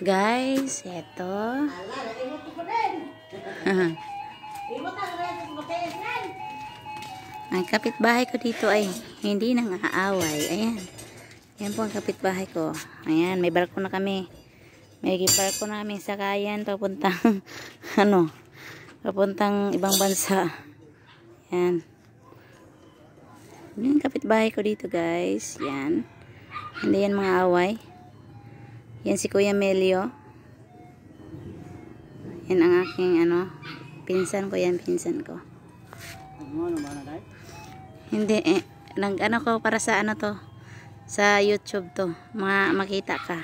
Guys, eto. ang kapitbahay ko dito ay hindi nang aaway. Ayan. yan po ang kapitbahay ko. Ayan, may barko na kami. May barko na kami sa kayan papuntang ano, papuntang ibang bansa. Ayan. Yung kapitbahay ko dito guys. yan Hindi yan mga away. Yan si Kuya Melio. Yan ang aking ano, pinsan ko yan, pinsan ko. Hindi eh, nag ano ko para sa ano to, sa YouTube to, mga makita ka.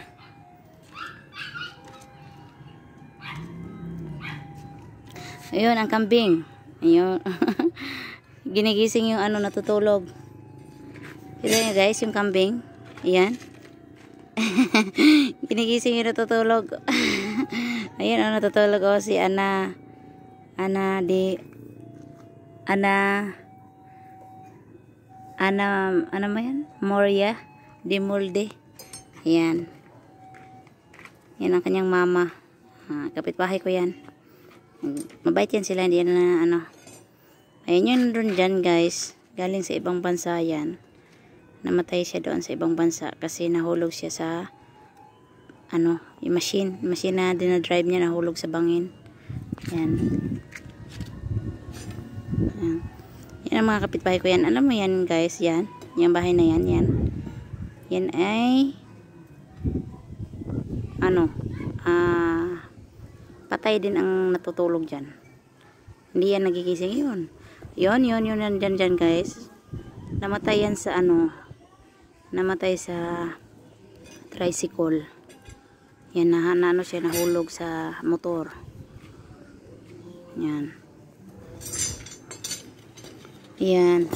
Ayun, ang kambing. Ayun. Ginigising yung ano, natutulog. Ito yun guys, yung kambing. Ayan. Ginigising yung natutulog. Ayun, oh, natutulog oh, si Ana. Ana di... Ana... Ana, ano mo yan? Moria de Mulde. Ayan. Yan ang kanyang mama. Ha, ah, kapitbahay ko yan. Mabait yan sila. Hindi na ano. Ayan yun dun dyan guys. Galing sa ibang bansa yan namatay siya doon sa ibang bansa kasi nahulog siya sa ano, yung machine, machine na dinadrive niya nahulog sa bangin. Yan. Yan. Yan ang mga kapitbahay ko yan. Alam mo yan guys, yan. Yung bahay na yan, yan. Yan ay ano, ah, patay din ang natutulog dyan. Hindi yan nagigising yun. Yun, yun, yun, nandyan dyan guys. Namatay yan sa ano, namatay sa tricycle yan na, na ano siya nahulog sa motor yan yan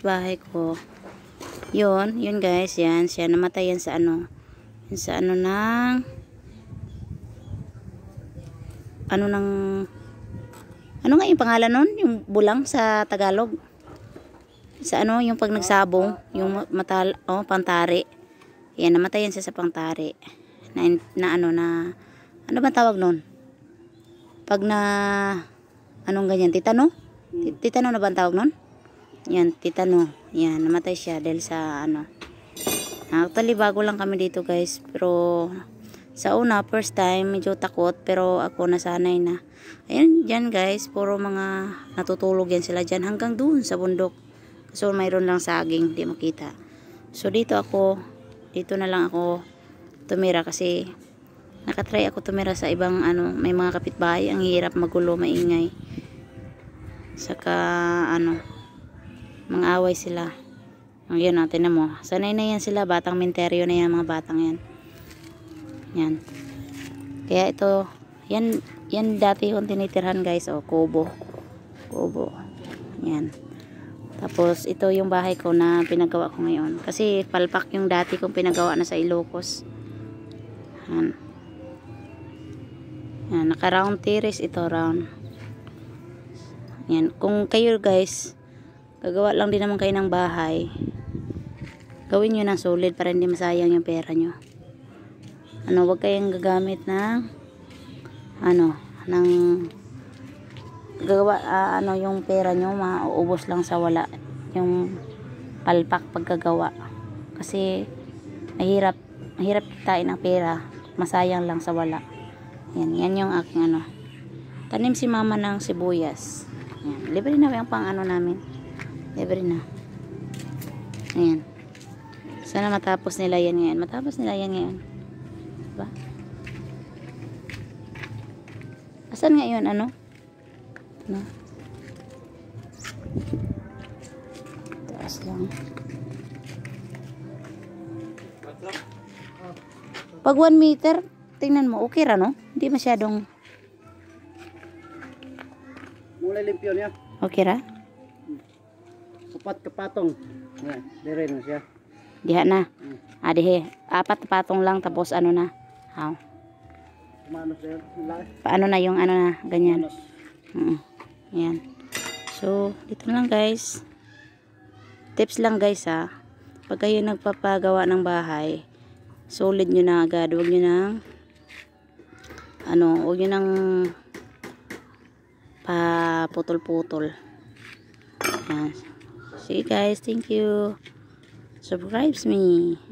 bahay ko yun, yun guys, yan siya namatay yan sa ano yan sa ano ng ano ng ano nga yung pangalan nun? Yung bulang sa Tagalog? sa ano yung pag nagsabong yung matal oh pantari yan namatay yan siya sa pantari na, na ano na ano ba tawag noon pag na anong ganyan titano titano na ba ang tawag noon yan titano yan namatay siya dahil sa ano actually bago lang kami dito guys pero sa una first time medyo takot pero ako nasanay na ayun dyan guys puro mga natutulog yan sila dyan hanggang doon sa bundok So, mayroon lang saging, hindi makita. So, dito ako, dito na lang ako tumira kasi nakatry ako tumira sa ibang ano, may mga kapitbahay, ang hirap magulo, maingay. Saka, ano, mga away sila. Ngayon oh, natin ah, na mo. Sanay na yan sila, batang menteryo na yan, mga batang yan. Yan. Kaya ito, yan, yan dati yung tinitirhan guys, O, oh, kubo. Kubo. Yan. Tapos, ito yung bahay ko na pinagawa ko ngayon. Kasi, palpak yung dati kong pinagawa na sa Ilocos. Yan. Yan, naka-round terrace ito, round. Yan, kung kayo guys, gagawa lang din naman kayo ng bahay. Gawin niyo nang solid para hindi masayang yung pera niyo. Ano, wag kayong gagamit ng ano, ng gawa uh, ano yung pera nyo mauubos lang sa wala yung palpak pagkagawa kasi mahirap mahirap kitain ang pera masayang lang sa wala yan, yan yung aking ano tanim si mama ng sibuyas yan, libre na yung pang ano namin libre na yan sana matapos nila yan ngayon matapos nila yan ngayon diba asan ngayon ano no? taas lang pag 1 meter tingnan mo okay ra no hindi masyadong mulay limpyo niya okay ra apat kapatong dire na siya diha na hmm. ah dihe apat kapatong lang tapos ano na how Paano na yung ano na ganyan? Manos. Mm -mm. Ayan. So, dito lang guys. Tips lang guys ha. Pag kayo nagpapagawa ng bahay, solid nyo na agad. Huwag nyo nang ano, huwag nyo nang paputol-putol. Ayan. Sige guys, thank you. Subscribe me.